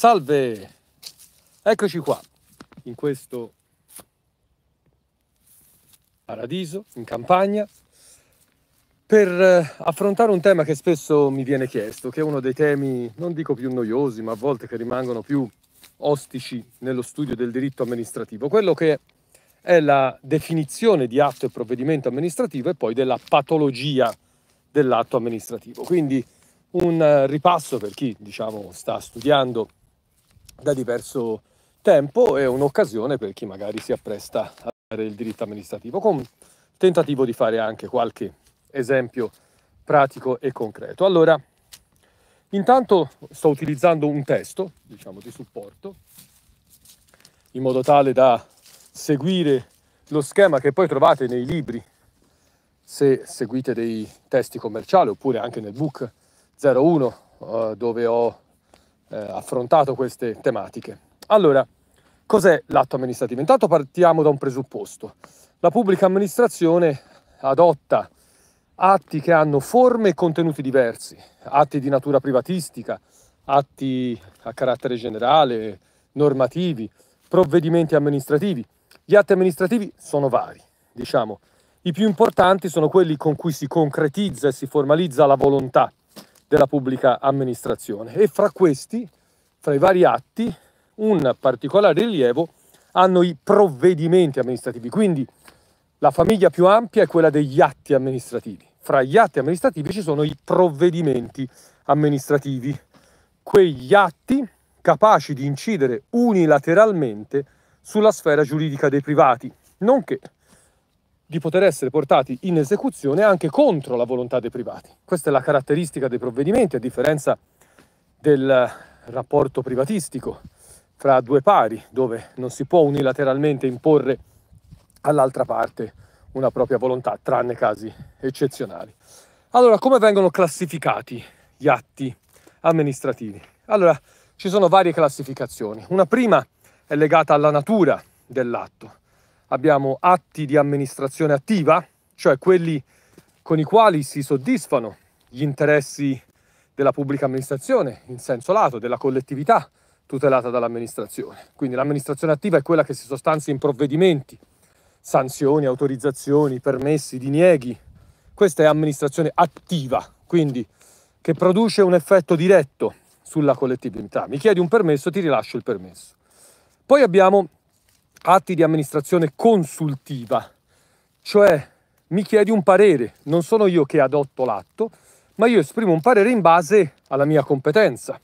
Salve! Eccoci qua, in questo paradiso, in campagna, per eh, affrontare un tema che spesso mi viene chiesto, che è uno dei temi, non dico più noiosi, ma a volte che rimangono più ostici nello studio del diritto amministrativo, quello che è la definizione di atto e provvedimento amministrativo e poi della patologia dell'atto amministrativo. Quindi un eh, ripasso per chi diciamo, sta studiando da diverso tempo e un'occasione per chi magari si appresta a fare il diritto amministrativo, con tentativo di fare anche qualche esempio pratico e concreto. Allora, intanto sto utilizzando un testo, diciamo, di supporto, in modo tale da seguire lo schema che poi trovate nei libri se seguite dei testi commerciali oppure anche nel book 01 eh, dove ho eh, affrontato queste tematiche. Allora, cos'è l'atto amministrativo? Intanto partiamo da un presupposto. La pubblica amministrazione adotta atti che hanno forme e contenuti diversi, atti di natura privatistica, atti a carattere generale, normativi, provvedimenti amministrativi. Gli atti amministrativi sono vari, diciamo. I più importanti sono quelli con cui si concretizza e si formalizza la volontà della pubblica amministrazione e fra questi, fra i vari atti, un particolare rilievo hanno i provvedimenti amministrativi, quindi la famiglia più ampia è quella degli atti amministrativi. Fra gli atti amministrativi ci sono i provvedimenti amministrativi, quegli atti capaci di incidere unilateralmente sulla sfera giuridica dei privati, nonché di poter essere portati in esecuzione anche contro la volontà dei privati. Questa è la caratteristica dei provvedimenti, a differenza del rapporto privatistico fra due pari, dove non si può unilateralmente imporre all'altra parte una propria volontà, tranne casi eccezionali. Allora, come vengono classificati gli atti amministrativi? Allora, ci sono varie classificazioni. Una prima è legata alla natura dell'atto abbiamo atti di amministrazione attiva, cioè quelli con i quali si soddisfano gli interessi della pubblica amministrazione in senso lato, della collettività tutelata dall'amministrazione. Quindi l'amministrazione attiva è quella che si sostanzia in provvedimenti, sanzioni, autorizzazioni, permessi, dinieghi. Questa è amministrazione attiva, quindi che produce un effetto diretto sulla collettività. Mi chiedi un permesso, ti rilascio il permesso. Poi abbiamo atti di amministrazione consultiva, cioè mi chiedi un parere, non sono io che adotto l'atto, ma io esprimo un parere in base alla mia competenza.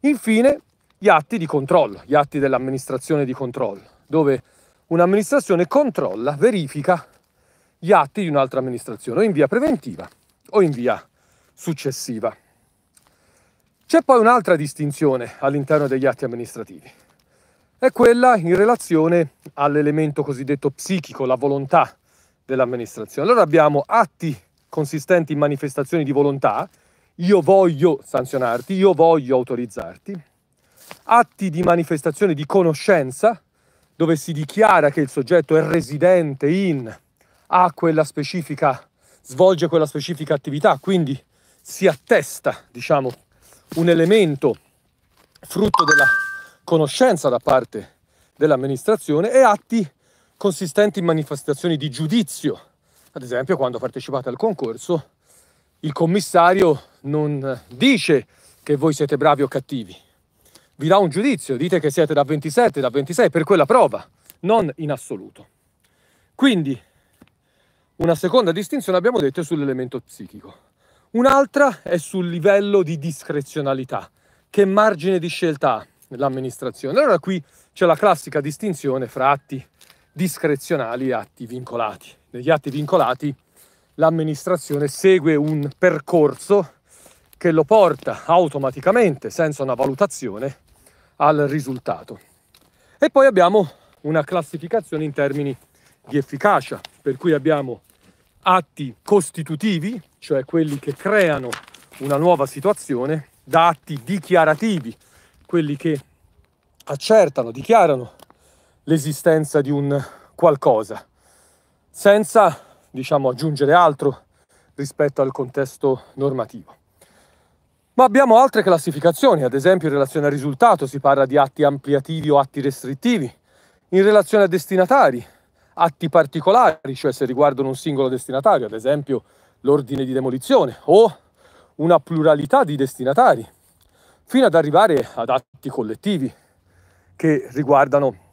Infine, gli atti di controllo, gli atti dell'amministrazione di controllo, dove un'amministrazione controlla, verifica gli atti di un'altra amministrazione, o in via preventiva o in via successiva. C'è poi un'altra distinzione all'interno degli atti amministrativi, è quella in relazione all'elemento cosiddetto psichico, la volontà dell'amministrazione. Allora abbiamo atti consistenti in manifestazioni di volontà, io voglio sanzionarti, io voglio autorizzarti, atti di manifestazione di conoscenza, dove si dichiara che il soggetto è residente in, ha quella specifica, svolge quella specifica attività, quindi si attesta, diciamo, un elemento frutto della conoscenza da parte dell'amministrazione e atti consistenti in manifestazioni di giudizio. Ad esempio, quando partecipate al concorso, il commissario non dice che voi siete bravi o cattivi, vi dà un giudizio, dite che siete da 27, da 26 per quella prova, non in assoluto. Quindi, una seconda distinzione abbiamo detto è sull'elemento psichico. Un'altra è sul livello di discrezionalità. Che margine di scelta ha? nell'amministrazione. Allora qui c'è la classica distinzione fra atti discrezionali e atti vincolati. Negli atti vincolati l'amministrazione segue un percorso che lo porta automaticamente, senza una valutazione, al risultato. E poi abbiamo una classificazione in termini di efficacia, per cui abbiamo atti costitutivi, cioè quelli che creano una nuova situazione, da atti dichiarativi, quelli che accertano, dichiarano l'esistenza di un qualcosa, senza diciamo, aggiungere altro rispetto al contesto normativo. Ma abbiamo altre classificazioni, ad esempio in relazione al risultato si parla di atti ampliativi o atti restrittivi, in relazione a destinatari, atti particolari, cioè se riguardano un singolo destinatario, ad esempio l'ordine di demolizione o una pluralità di destinatari, fino ad arrivare ad atti collettivi che riguardano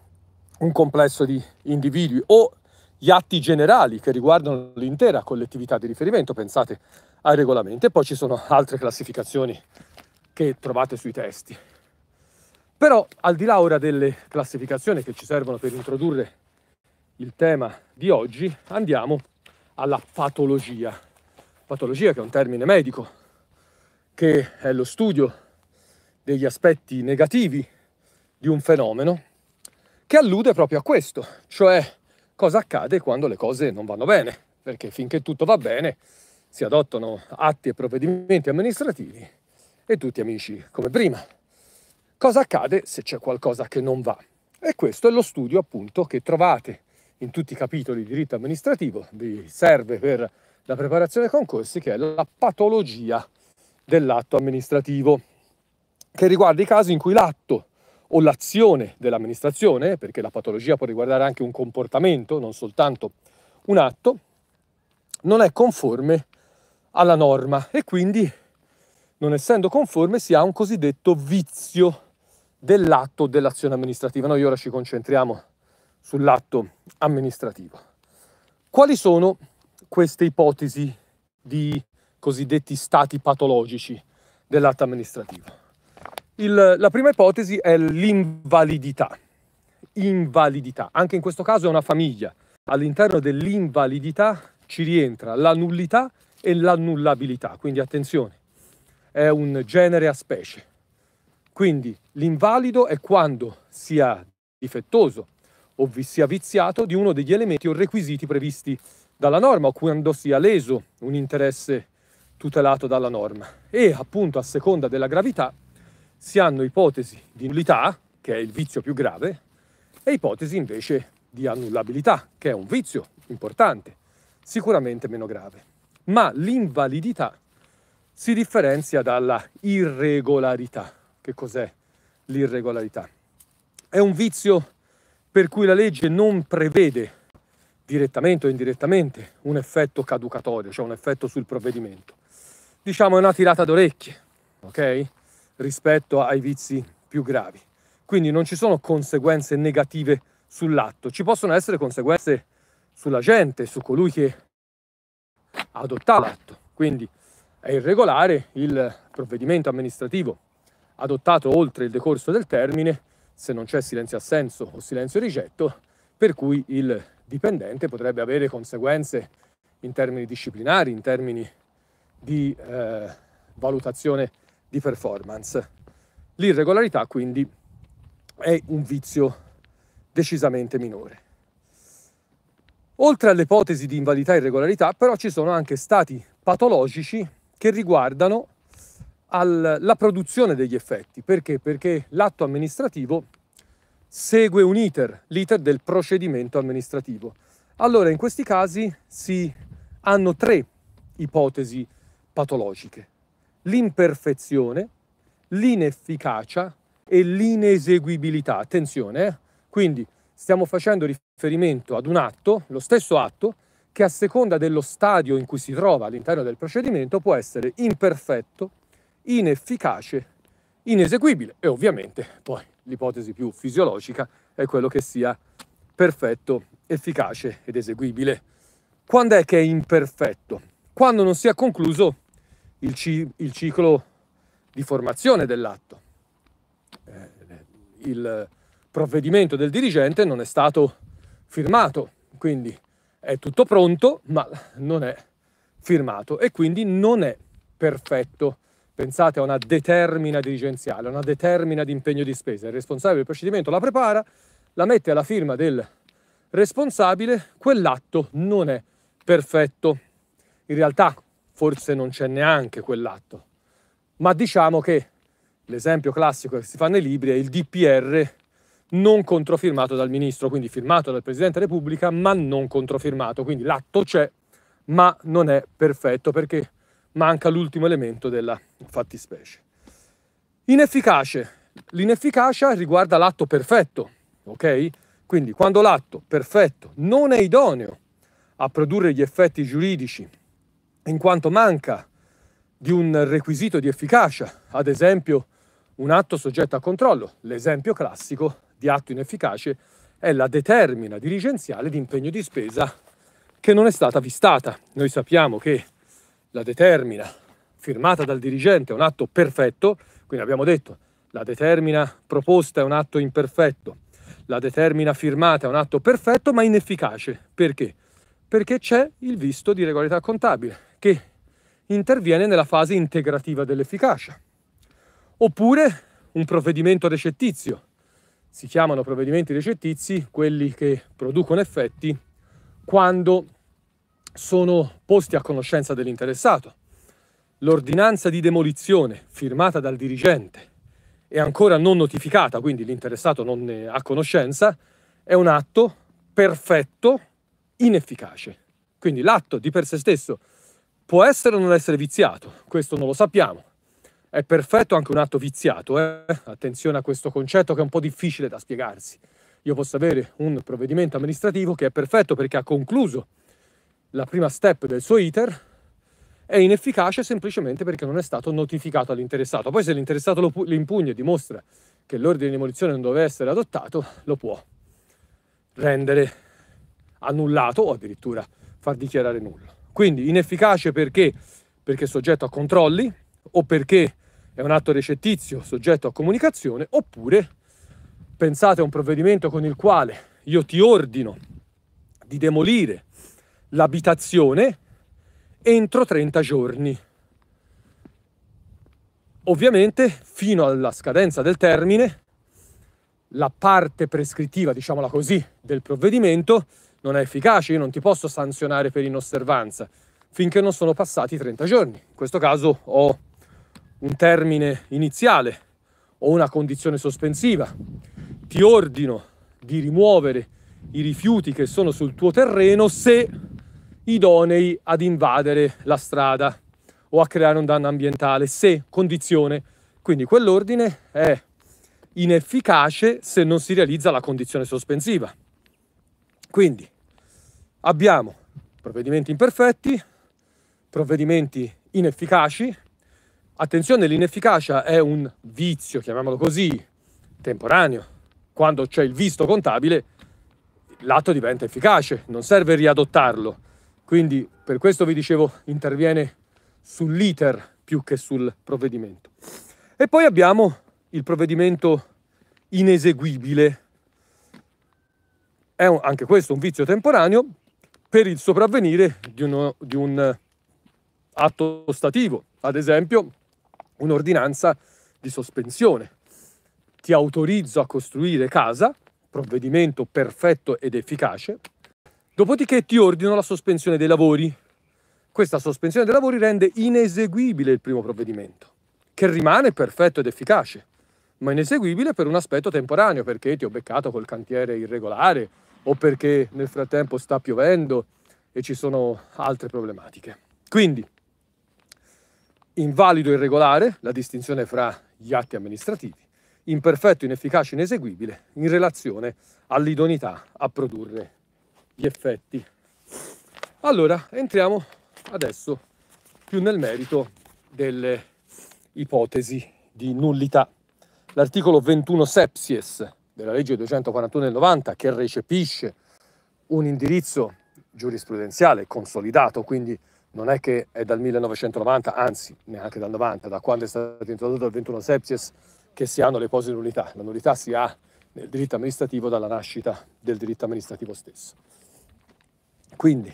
un complesso di individui o gli atti generali che riguardano l'intera collettività di riferimento, pensate ai regolamento, e poi ci sono altre classificazioni che trovate sui testi. Però al di là ora delle classificazioni che ci servono per introdurre il tema di oggi, andiamo alla patologia. Patologia che è un termine medico, che è lo studio degli aspetti negativi di un fenomeno che allude proprio a questo, cioè cosa accade quando le cose non vanno bene, perché finché tutto va bene si adottano atti e provvedimenti amministrativi e tutti amici come prima. Cosa accade se c'è qualcosa che non va? E questo è lo studio appunto che trovate in tutti i capitoli di diritto amministrativo, vi serve per la preparazione ai concorsi, che è la patologia dell'atto amministrativo che riguarda i casi in cui l'atto o l'azione dell'amministrazione, perché la patologia può riguardare anche un comportamento, non soltanto un atto, non è conforme alla norma e quindi, non essendo conforme, si ha un cosiddetto vizio dell'atto o dell'azione amministrativa. Noi ora ci concentriamo sull'atto amministrativo. Quali sono queste ipotesi di cosiddetti stati patologici dell'atto amministrativo? Il, la prima ipotesi è l'invalidità. Invalidità. Anche in questo caso è una famiglia. All'interno dell'invalidità ci rientra la nullità e l'annullabilità. Quindi attenzione, è un genere a specie. Quindi l'invalido è quando sia difettoso o vi sia viziato di uno degli elementi o requisiti previsti dalla norma o quando sia leso un interesse tutelato dalla norma. E appunto a seconda della gravità si hanno ipotesi di nullità, che è il vizio più grave, e ipotesi invece di annullabilità, che è un vizio importante, sicuramente meno grave. Ma l'invalidità si differenzia dalla irregolarità. Che cos'è l'irregolarità? È un vizio per cui la legge non prevede direttamente o indirettamente un effetto caducatorio, cioè un effetto sul provvedimento. Diciamo è una tirata d'orecchie, ok? rispetto ai vizi più gravi. Quindi non ci sono conseguenze negative sull'atto, ci possono essere conseguenze sulla gente, su colui che adotta l'atto. Quindi è irregolare il provvedimento amministrativo adottato oltre il decorso del termine, se non c'è silenzio assenso o silenzio rigetto, per cui il dipendente potrebbe avere conseguenze in termini disciplinari, in termini di eh, valutazione di performance. L'irregolarità quindi è un vizio decisamente minore. Oltre alle ipotesi di invalidità e irregolarità, però ci sono anche stati patologici che riguardano la produzione degli effetti. Perché? Perché l'atto amministrativo segue un iter, l'iter del procedimento amministrativo. Allora, in questi casi si hanno tre ipotesi patologiche l'imperfezione, l'inefficacia e l'ineseguibilità. Attenzione, eh? quindi stiamo facendo riferimento ad un atto, lo stesso atto, che a seconda dello stadio in cui si trova all'interno del procedimento può essere imperfetto, inefficace, ineseguibile e ovviamente poi l'ipotesi più fisiologica è quello che sia perfetto, efficace ed eseguibile. Quando è che è imperfetto? Quando non si è concluso il, ci, il ciclo di formazione dell'atto. Eh, il provvedimento del dirigente non è stato firmato, quindi è tutto pronto, ma non è firmato e quindi non è perfetto. Pensate a una determina dirigenziale, a una determina di impegno di spesa. Il responsabile del procedimento la prepara, la mette alla firma del responsabile, quell'atto non è perfetto. In realtà forse non c'è neanche quell'atto. Ma diciamo che l'esempio classico che si fa nei libri è il DPR non controfirmato dal ministro, quindi firmato dal Presidente della Repubblica, ma non controfirmato. Quindi l'atto c'è, ma non è perfetto perché manca l'ultimo elemento della fattispecie. Inefficace. L'inefficacia riguarda l'atto perfetto, ok? Quindi quando l'atto perfetto non è idoneo a produrre gli effetti giuridici in quanto manca di un requisito di efficacia, ad esempio un atto soggetto a controllo. L'esempio classico di atto inefficace è la determina dirigenziale di impegno di spesa che non è stata vistata. Noi sappiamo che la determina firmata dal dirigente è un atto perfetto, quindi abbiamo detto la determina proposta è un atto imperfetto, la determina firmata è un atto perfetto ma inefficace. Perché? perché c'è il visto di regolarità contabile che interviene nella fase integrativa dell'efficacia. Oppure un provvedimento recettizio. Si chiamano provvedimenti recettizi quelli che producono effetti quando sono posti a conoscenza dell'interessato. L'ordinanza di demolizione firmata dal dirigente e ancora non notificata, quindi l'interessato non ne ha conoscenza, è un atto perfetto inefficace. Quindi l'atto di per se stesso può essere o non essere viziato, questo non lo sappiamo. È perfetto anche un atto viziato, eh? attenzione a questo concetto che è un po' difficile da spiegarsi. Io posso avere un provvedimento amministrativo che è perfetto perché ha concluso la prima step del suo iter, è inefficace semplicemente perché non è stato notificato all'interessato. Poi se l'interessato lo, lo impugna e dimostra che l'ordine di demolizione non doveva essere adottato, lo può rendere annullato o addirittura far dichiarare nulla. Quindi inefficace perché? Perché soggetto a controlli o perché è un atto recettizio soggetto a comunicazione oppure pensate a un provvedimento con il quale io ti ordino di demolire l'abitazione entro 30 giorni. Ovviamente fino alla scadenza del termine la parte prescrittiva, diciamola così, del provvedimento non è efficace, io non ti posso sanzionare per inosservanza finché non sono passati 30 giorni. In questo caso ho un termine iniziale, o una condizione sospensiva, ti ordino di rimuovere i rifiuti che sono sul tuo terreno se idonei ad invadere la strada o a creare un danno ambientale, se condizione. Quindi quell'ordine è inefficace se non si realizza la condizione sospensiva. Quindi abbiamo provvedimenti imperfetti, provvedimenti inefficaci. Attenzione, l'inefficacia è un vizio, chiamiamolo così, temporaneo. Quando c'è il visto contabile, l'atto diventa efficace, non serve riadottarlo. Quindi per questo vi dicevo interviene sull'iter più che sul provvedimento. E poi abbiamo il provvedimento ineseguibile. È un, anche questo un vizio temporaneo per il sopravvenire di, uno, di un eh, atto stativo, ad esempio un'ordinanza di sospensione. Ti autorizzo a costruire casa, provvedimento perfetto ed efficace, dopodiché ti ordino la sospensione dei lavori. Questa sospensione dei lavori rende ineseguibile il primo provvedimento, che rimane perfetto ed efficace, ma ineseguibile per un aspetto temporaneo, perché ti ho beccato col cantiere irregolare, o perché nel frattempo sta piovendo e ci sono altre problematiche. Quindi, invalido e irregolare, la distinzione fra gli atti amministrativi, imperfetto, inefficace, ineseguibile, in relazione all'idoneità a produrre gli effetti. Allora, entriamo adesso più nel merito delle ipotesi di nullità. L'articolo 21 sepsies della legge 241 del 90 che recepisce un indirizzo giurisprudenziale consolidato, quindi non è che è dal 1990, anzi neanche dal 90, da quando è stato introdotto il 21 septies che si hanno le pose di nullità. La nullità si ha nel diritto amministrativo dalla nascita del diritto amministrativo stesso. Quindi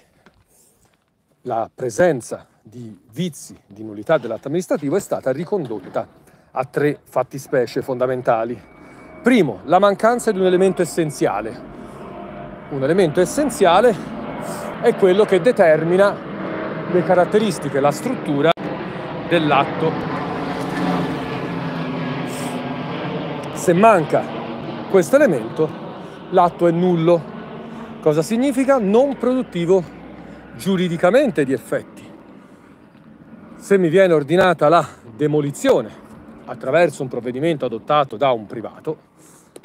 la presenza di vizi di nullità dell'atto amministrativo è stata ricondotta a tre fattispecie fondamentali Primo, la mancanza di un elemento essenziale. Un elemento essenziale è quello che determina le caratteristiche, la struttura dell'atto. Se manca questo elemento, l'atto è nullo. Cosa significa? Non produttivo giuridicamente di effetti. Se mi viene ordinata la demolizione attraverso un provvedimento adottato da un privato,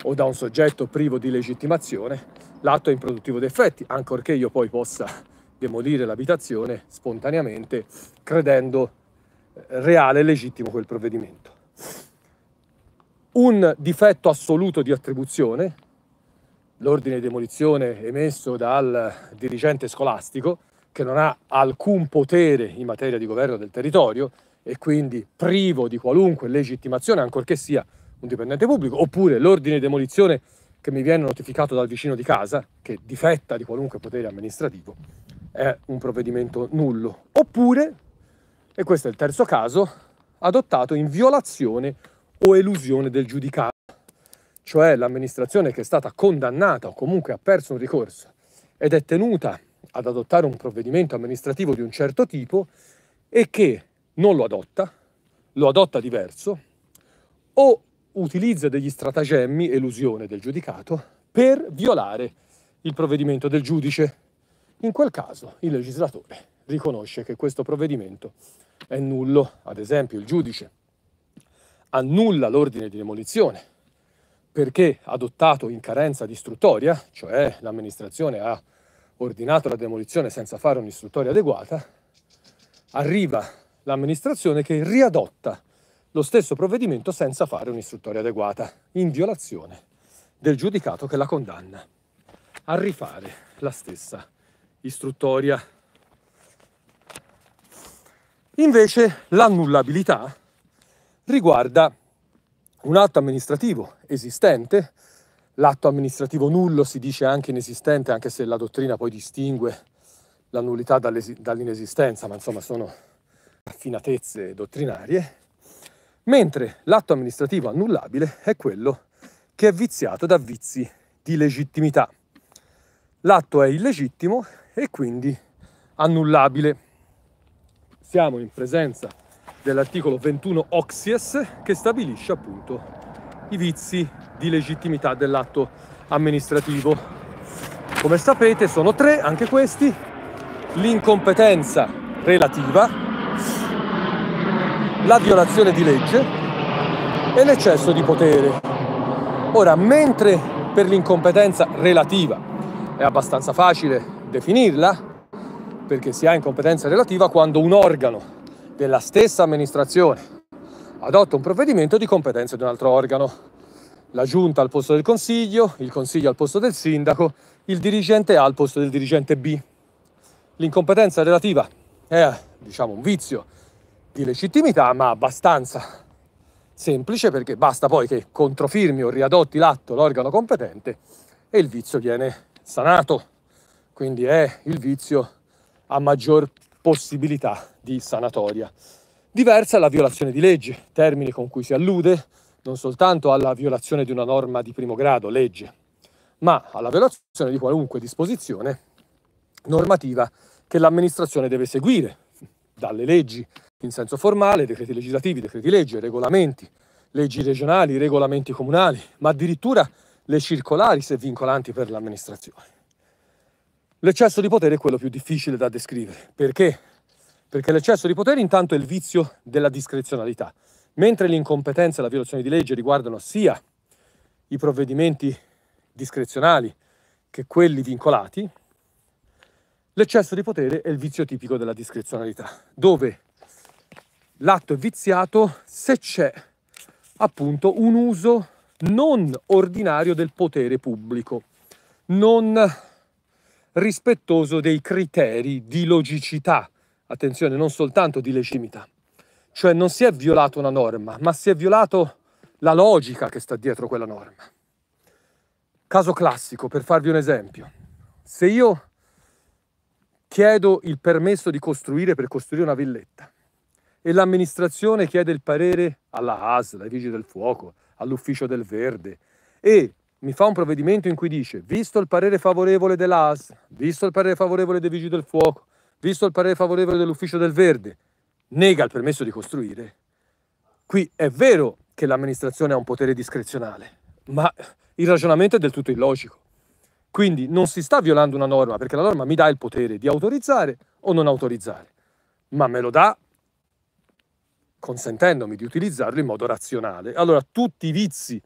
o da un soggetto privo di legittimazione, l'atto è improduttivo d'effetti, ancorché io poi possa demolire l'abitazione spontaneamente credendo eh, reale e legittimo quel provvedimento. Un difetto assoluto di attribuzione, l'ordine di demolizione emesso dal dirigente scolastico, che non ha alcun potere in materia di governo del territorio e quindi privo di qualunque legittimazione, ancorché sia un dipendente pubblico, oppure l'ordine di demolizione che mi viene notificato dal vicino di casa, che difetta di qualunque potere amministrativo, è un provvedimento nullo, oppure, e questo è il terzo caso, adottato in violazione o elusione del giudicato, cioè l'amministrazione che è stata condannata o comunque ha perso un ricorso ed è tenuta ad adottare un provvedimento amministrativo di un certo tipo e che non lo adotta, lo adotta diverso, o utilizza degli stratagemmi, elusione del giudicato, per violare il provvedimento del giudice. In quel caso il legislatore riconosce che questo provvedimento è nullo. Ad esempio il giudice annulla l'ordine di demolizione perché adottato in carenza di istruttoria, cioè l'amministrazione ha ordinato la demolizione senza fare un'istruttoria adeguata, arriva l'amministrazione che riadotta lo stesso provvedimento senza fare un'istruttoria adeguata, in violazione del giudicato che la condanna a rifare la stessa istruttoria. Invece l'annullabilità riguarda un atto amministrativo esistente, l'atto amministrativo nullo si dice anche inesistente, anche se la dottrina poi distingue la nullità dall'inesistenza, ma insomma sono affinatezze dottrinarie, mentre l'atto amministrativo annullabile è quello che è viziato da vizi di legittimità. L'atto è illegittimo e quindi annullabile. Siamo in presenza dell'articolo 21 Oxies che stabilisce appunto i vizi di legittimità dell'atto amministrativo. Come sapete sono tre anche questi, l'incompetenza relativa, la violazione di legge e l'eccesso di potere. Ora, mentre per l'incompetenza relativa è abbastanza facile definirla, perché si ha incompetenza relativa quando un organo della stessa amministrazione adotta un provvedimento di competenza di un altro organo, la giunta al posto del consiglio, il consiglio al posto del sindaco, il dirigente A al posto del dirigente B. L'incompetenza relativa è, diciamo, un vizio di legittimità, ma abbastanza semplice perché basta poi che controfirmi o riadotti l'atto l'organo competente e il vizio viene sanato. Quindi è il vizio a maggior possibilità di sanatoria. Diversa è la violazione di legge, termine con cui si allude non soltanto alla violazione di una norma di primo grado, legge, ma alla violazione di qualunque disposizione normativa che l'amministrazione deve seguire, dalle leggi in senso formale, decreti legislativi, decreti legge, regolamenti, leggi regionali, regolamenti comunali, ma addirittura le circolari se vincolanti per l'amministrazione. L'eccesso di potere è quello più difficile da descrivere. Perché? Perché l'eccesso di potere intanto è il vizio della discrezionalità. Mentre l'incompetenza e la violazione di legge riguardano sia i provvedimenti discrezionali che quelli vincolati, l'eccesso di potere è il vizio tipico della discrezionalità, dove l'atto è viziato se c'è appunto un uso non ordinario del potere pubblico, non rispettoso dei criteri di logicità, attenzione, non soltanto di legittimità, cioè non si è violato una norma, ma si è violato la logica che sta dietro quella norma. Caso classico, per farvi un esempio, se io chiedo il permesso di costruire per costruire una villetta, e l'amministrazione chiede il parere alla ASL, ai Vigili del Fuoco, all'Ufficio del Verde e mi fa un provvedimento in cui dice, visto il parere favorevole della dell'ASL, visto il parere favorevole dei Vigili del Fuoco, visto il parere favorevole dell'Ufficio del Verde, nega il permesso di costruire. Qui è vero che l'amministrazione ha un potere discrezionale, ma il ragionamento è del tutto illogico. Quindi non si sta violando una norma, perché la norma mi dà il potere di autorizzare o non autorizzare, ma me lo dà consentendomi di utilizzarlo in modo razionale. Allora tutti i vizi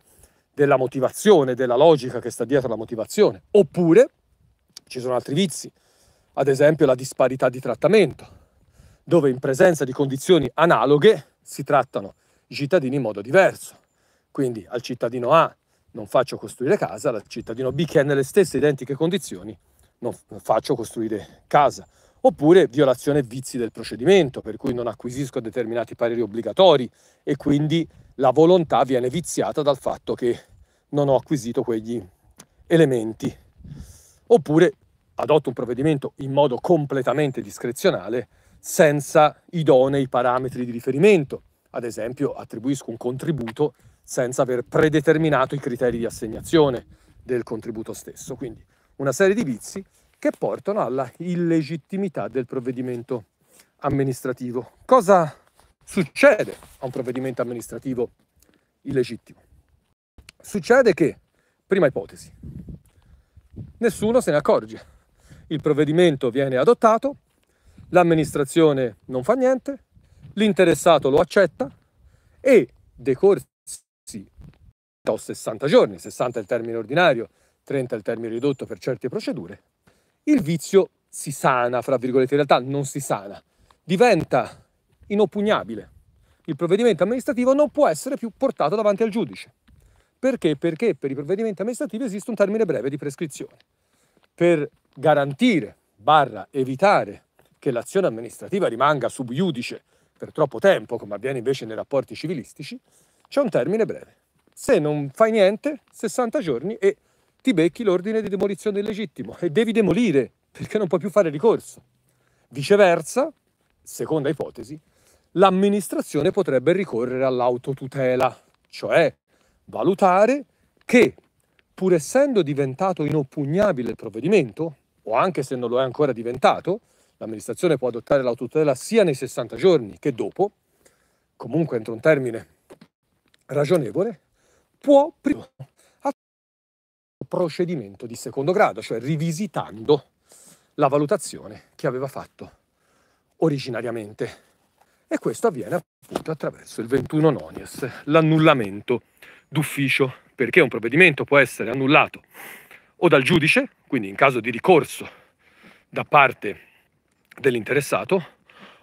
della motivazione, della logica che sta dietro la motivazione, oppure ci sono altri vizi, ad esempio la disparità di trattamento, dove in presenza di condizioni analoghe si trattano i cittadini in modo diverso. Quindi al cittadino A non faccio costruire casa, al cittadino B che è nelle stesse identiche condizioni non faccio costruire casa oppure violazione vizi del procedimento, per cui non acquisisco determinati pareri obbligatori e quindi la volontà viene viziata dal fatto che non ho acquisito quegli elementi. Oppure adotto un provvedimento in modo completamente discrezionale senza idonei parametri di riferimento. Ad esempio, attribuisco un contributo senza aver predeterminato i criteri di assegnazione del contributo stesso. Quindi una serie di vizi che portano alla illegittimità del provvedimento amministrativo. Cosa succede a un provvedimento amministrativo illegittimo? Succede che, prima ipotesi, nessuno se ne accorge. Il provvedimento viene adottato, l'amministrazione non fa niente, l'interessato lo accetta e decorsi o 60 giorni, 60 è il termine ordinario, 30 è il termine ridotto per certe procedure, il vizio si sana, fra virgolette, in realtà non si sana, diventa inoppugnabile. Il provvedimento amministrativo non può essere più portato davanti al giudice. Perché? Perché per i provvedimenti amministrativi esiste un termine breve di prescrizione. Per garantire, barra evitare che l'azione amministrativa rimanga subiudice per troppo tempo, come avviene invece nei rapporti civilistici, c'è un termine breve. Se non fai niente, 60 giorni e ti becchi l'ordine di demolizione illegittimo e devi demolire perché non puoi più fare ricorso. Viceversa, seconda ipotesi, l'amministrazione potrebbe ricorrere all'autotutela, cioè valutare che, pur essendo diventato inoppugnabile il provvedimento, o anche se non lo è ancora diventato, l'amministrazione può adottare l'autotutela sia nei 60 giorni che dopo, comunque entro un termine ragionevole, può prima procedimento di secondo grado, cioè rivisitando la valutazione che aveva fatto originariamente. E questo avviene appunto attraverso il 21 nonies, l'annullamento d'ufficio, perché un provvedimento può essere annullato o dal giudice, quindi in caso di ricorso da parte dell'interessato,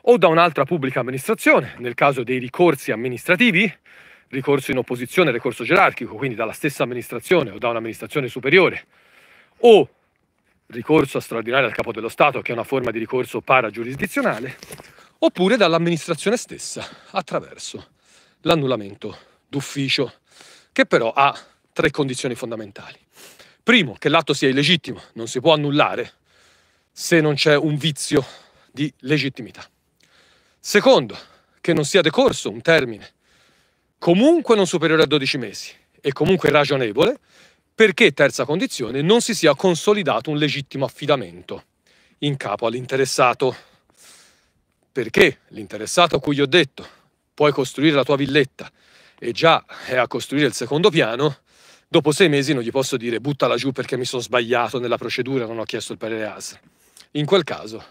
o da un'altra pubblica amministrazione, nel caso dei ricorsi amministrativi, ricorso in opposizione, ricorso gerarchico, quindi dalla stessa amministrazione o da un'amministrazione superiore, o ricorso straordinario al capo dello Stato, che è una forma di ricorso paragiurisdizionale, oppure dall'amministrazione stessa attraverso l'annullamento d'ufficio, che però ha tre condizioni fondamentali. Primo, che l'atto sia illegittimo, non si può annullare se non c'è un vizio di legittimità. Secondo, che non sia decorso un termine comunque non superiore a 12 mesi e comunque ragionevole, perché terza condizione non si sia consolidato un legittimo affidamento in capo all'interessato. Perché l'interessato a cui gli ho detto puoi costruire la tua villetta e già è a costruire il secondo piano, dopo sei mesi non gli posso dire buttala giù perché mi sono sbagliato nella procedura, non ho chiesto il parere ASL. In quel caso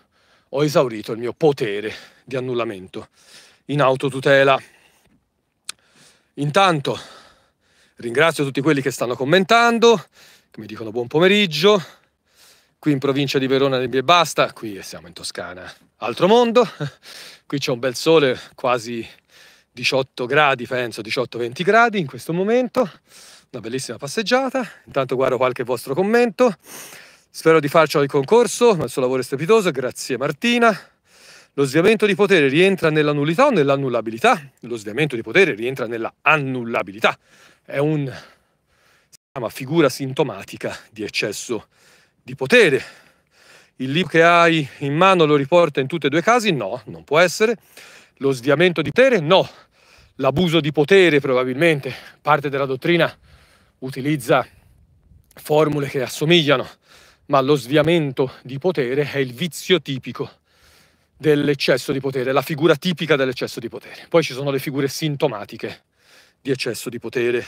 ho esaurito il mio potere di annullamento in autotutela. Intanto ringrazio tutti quelli che stanno commentando, che mi dicono buon pomeriggio. Qui in provincia di Verona nebbia e basta, qui siamo in Toscana, altro mondo. Qui c'è un bel sole, quasi 18 gradi, penso 18-20 gradi in questo momento. Una bellissima passeggiata. Intanto guardo qualche vostro commento. Spero di farci al concorso, ma il suo lavoro è strepitoso. Grazie Martina. Lo sviamento di potere rientra nella nullità o nell'annullabilità? Lo sviamento di potere rientra nella annullabilità. È un, chiama, figura sintomatica di eccesso di potere. Il libro che hai in mano lo riporta in tutti e due i casi? No, non può essere. Lo sviamento di potere? No. L'abuso di potere probabilmente, parte della dottrina utilizza formule che assomigliano, ma lo sviamento di potere è il vizio tipico dell'eccesso di potere, la figura tipica dell'eccesso di potere. Poi ci sono le figure sintomatiche di eccesso di potere.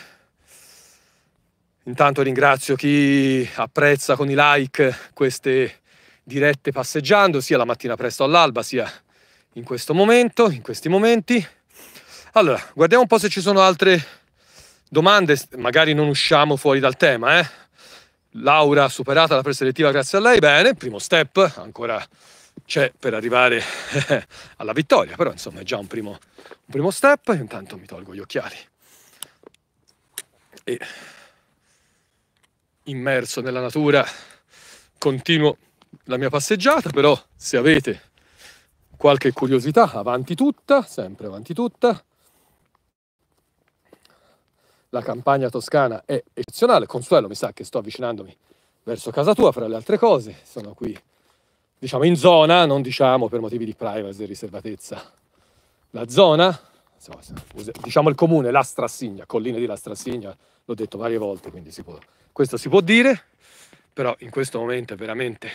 Intanto ringrazio chi apprezza con i like queste dirette passeggiando, sia la mattina presto all'alba, sia in questo momento, in questi momenti. Allora, guardiamo un po' se ci sono altre domande, magari non usciamo fuori dal tema, eh? Laura superato la preselettiva grazie a lei, bene, primo step, ancora c'è per arrivare alla vittoria, però insomma è già un primo, un primo step. Intanto mi tolgo gli occhiali e immerso nella natura continuo la mia passeggiata, però se avete qualche curiosità, avanti tutta, sempre avanti tutta. La campagna toscana è eccezionale. Consuelo, mi sa che sto avvicinandomi verso casa tua, fra le altre cose. Sono qui diciamo in zona, non diciamo per motivi di privacy e riservatezza, la zona, diciamo il comune, la Strassigna, colline di la Strassigna, l'ho detto varie volte, quindi si può, questo si può dire, però in questo momento è veramente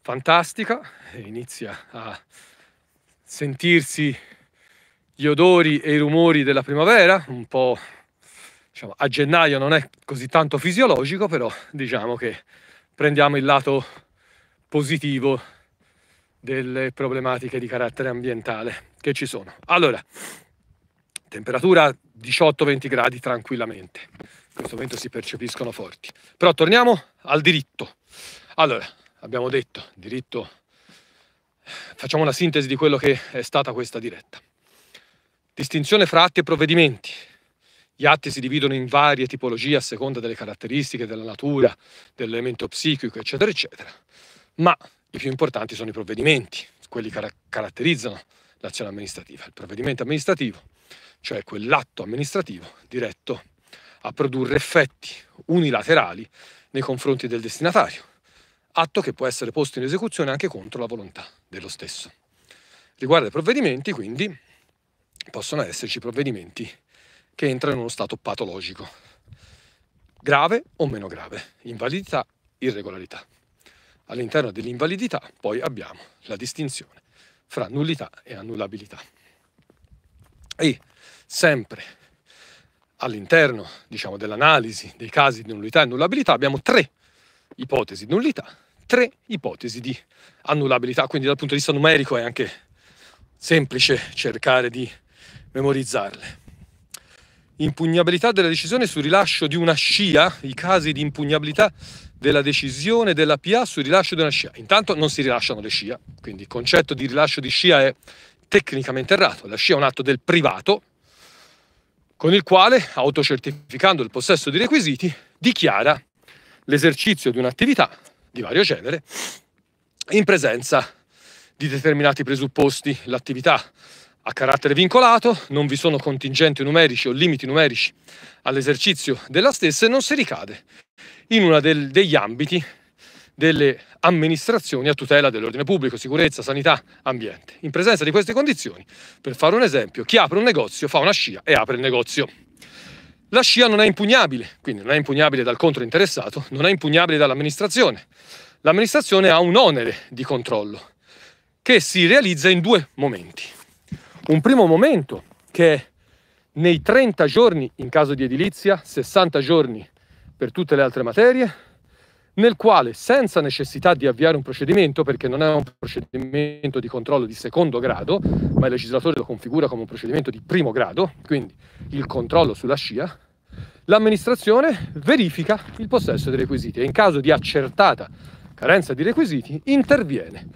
fantastica, inizia a sentirsi gli odori e i rumori della primavera, un po' diciamo, a gennaio non è così tanto fisiologico, però diciamo che prendiamo il lato positivo delle problematiche di carattere ambientale che ci sono. Allora, temperatura 18-20 gradi tranquillamente. In questo momento si percepiscono forti. Però torniamo al diritto. Allora, abbiamo detto, diritto facciamo una sintesi di quello che è stata questa diretta. Distinzione fra atti e provvedimenti. Gli atti si dividono in varie tipologie a seconda delle caratteristiche della natura, dell'elemento psichico, eccetera, eccetera ma i più importanti sono i provvedimenti, quelli che caratterizzano l'azione amministrativa. Il provvedimento amministrativo, cioè quell'atto amministrativo diretto a produrre effetti unilaterali nei confronti del destinatario, atto che può essere posto in esecuzione anche contro la volontà dello stesso. Riguardo ai provvedimenti, quindi, possono esserci provvedimenti che entrano in uno stato patologico, grave o meno grave, invalidità, irregolarità. All'interno dell'invalidità poi abbiamo la distinzione fra nullità e annullabilità. E sempre all'interno diciamo, dell'analisi dei casi di nullità e annullabilità abbiamo tre ipotesi di nullità, tre ipotesi di annullabilità, quindi dal punto di vista numerico è anche semplice cercare di memorizzarle impugnabilità della decisione sul rilascio di una scia, i casi di impugnabilità della decisione della PA sul rilascio di una scia. Intanto non si rilasciano le scia, quindi il concetto di rilascio di scia è tecnicamente errato. La scia è un atto del privato con il quale, autocertificando il possesso di requisiti, dichiara l'esercizio di un'attività di vario genere in presenza di determinati presupposti. L'attività a carattere vincolato, non vi sono contingenti numerici o limiti numerici all'esercizio della stessa e non si ricade in uno degli ambiti delle amministrazioni a tutela dell'ordine pubblico, sicurezza, sanità, ambiente. In presenza di queste condizioni, per fare un esempio, chi apre un negozio fa una scia e apre il negozio. La scia non è impugnabile, quindi non è impugnabile dal controinteressato, non è impugnabile dall'amministrazione. L'amministrazione ha un onere di controllo che si realizza in due momenti un primo momento che nei 30 giorni in caso di edilizia, 60 giorni per tutte le altre materie, nel quale senza necessità di avviare un procedimento, perché non è un procedimento di controllo di secondo grado, ma il legislatore lo configura come un procedimento di primo grado, quindi il controllo sulla scia, l'amministrazione verifica il possesso dei requisiti e in caso di accertata carenza di requisiti interviene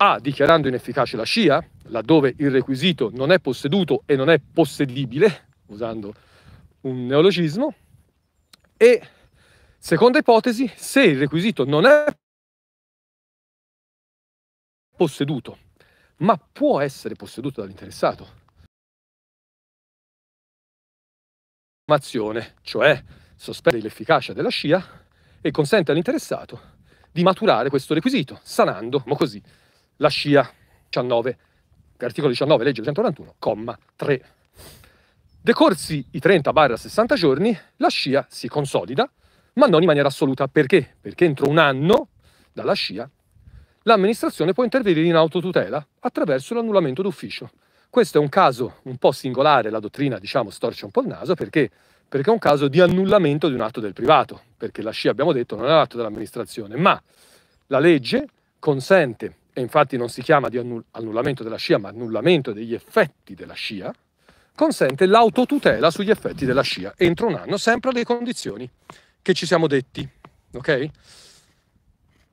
a. Dichiarando inefficace la scia, laddove il requisito non è posseduto e non è possedibile, usando un neologismo. E seconda ipotesi, se il requisito non è posseduto, ma può essere posseduto dall'interessato. cioè sospende l'efficacia della scia e consente all'interessato di maturare questo requisito, sanando, ma così, la SCIA 19, articolo 19, legge 291, comma 3. Decorsi i 30-60 giorni, la SCIA si consolida, ma non in maniera assoluta. Perché? Perché entro un anno dalla SCIA l'amministrazione può intervenire in autotutela attraverso l'annullamento d'ufficio. Questo è un caso un po' singolare, la dottrina diciamo storce un po' il naso perché perché è un caso di annullamento di un atto del privato, perché la scia, abbiamo detto, non è un atto dell'amministrazione, ma la legge consente e infatti non si chiama di annullamento della scia, ma annullamento degli effetti della scia, consente l'autotutela sugli effetti della scia entro un anno, sempre alle condizioni che ci siamo detti. Ok?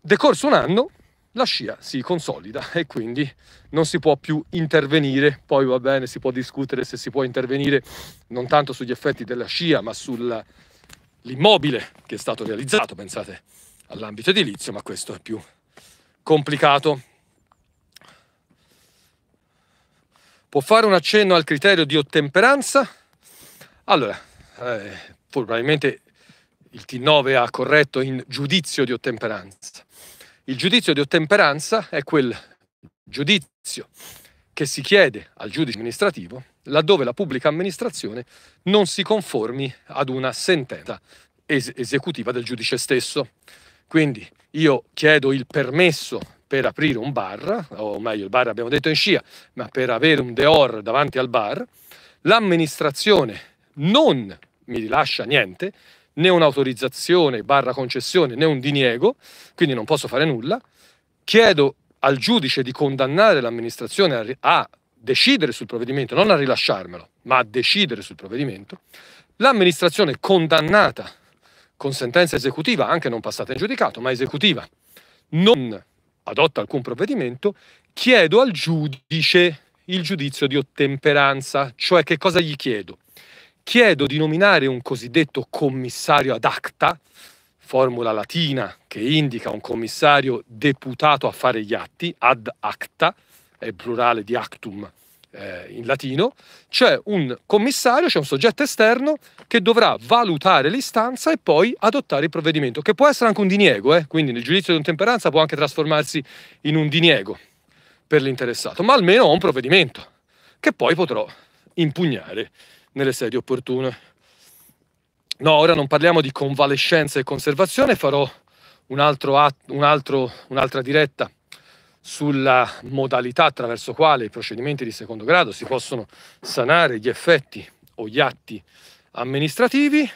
Decorso un anno, la scia si consolida e quindi non si può più intervenire. Poi va bene, si può discutere se si può intervenire non tanto sugli effetti della scia, ma sull'immobile che è stato realizzato, pensate all'ambito edilizio, ma questo è più complicato. Può fare un accenno al criterio di ottemperanza? Allora, eh, probabilmente il T9 ha corretto in giudizio di ottemperanza. Il giudizio di ottemperanza è quel giudizio che si chiede al giudice amministrativo laddove la pubblica amministrazione non si conformi ad una sentenza es esecutiva del giudice stesso. Quindi io chiedo il permesso per aprire un bar, o meglio il bar abbiamo detto in scia, ma per avere un deor davanti al bar, l'amministrazione non mi rilascia niente, né un'autorizzazione barra concessione né un diniego, quindi non posso fare nulla, chiedo al giudice di condannare l'amministrazione a decidere sul provvedimento, non a rilasciarmelo, ma a decidere sul provvedimento, l'amministrazione condannata con sentenza esecutiva, anche non passata in giudicato, ma esecutiva, non adotta alcun provvedimento, chiedo al giudice il giudizio di ottemperanza, cioè che cosa gli chiedo? Chiedo di nominare un cosiddetto commissario ad acta, formula latina che indica un commissario deputato a fare gli atti, ad acta, è il plurale di actum, eh, in latino, c'è un commissario, c'è un soggetto esterno che dovrà valutare l'istanza e poi adottare il provvedimento, che può essere anche un diniego, eh? quindi nel giudizio di intemperanza può anche trasformarsi in un diniego per l'interessato, ma almeno ho un provvedimento che poi potrò impugnare nelle sedi opportune. No, ora non parliamo di convalescenza e conservazione, farò un altro, un'altra diretta sulla modalità attraverso quale i procedimenti di secondo grado si possono sanare gli effetti o gli atti amministrativi.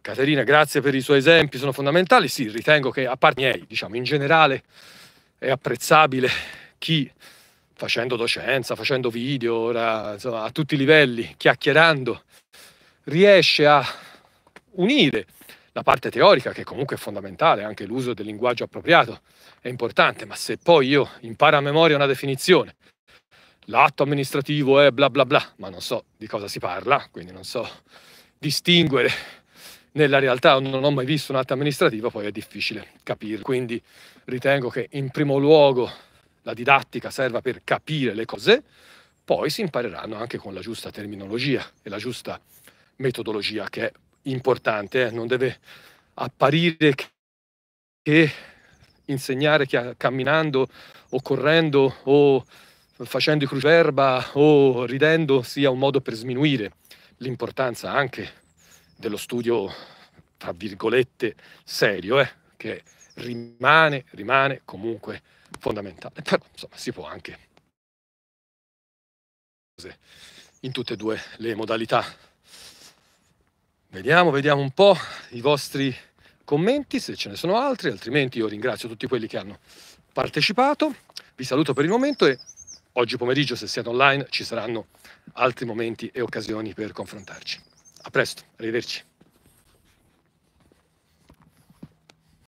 Caterina, grazie per i suoi esempi, sono fondamentali. Sì, ritengo che a parte miei, diciamo, in generale è apprezzabile chi facendo docenza, facendo video, ora, insomma, a tutti i livelli, chiacchierando, riesce a unire la parte teorica, che comunque è fondamentale, anche l'uso del linguaggio appropriato è importante, ma se poi io imparo a memoria una definizione, l'atto amministrativo è bla bla bla, ma non so di cosa si parla, quindi non so distinguere nella realtà, non ho mai visto un atto amministrativo, poi è difficile capirlo. Quindi ritengo che in primo luogo la didattica serva per capire le cose, poi si impareranno anche con la giusta terminologia e la giusta metodologia che è importante, eh? non deve apparire che insegnare che camminando o correndo o facendo i cruciverba o ridendo sia un modo per sminuire l'importanza anche dello studio, tra virgolette, serio, eh? che rimane, rimane comunque fondamentale. Però insomma si può anche in tutte e due le modalità. Vediamo, vediamo un po' i vostri commenti, se ce ne sono altri, altrimenti io ringrazio tutti quelli che hanno partecipato. Vi saluto per il momento e oggi pomeriggio, se siete online, ci saranno altri momenti e occasioni per confrontarci. A presto, arrivederci.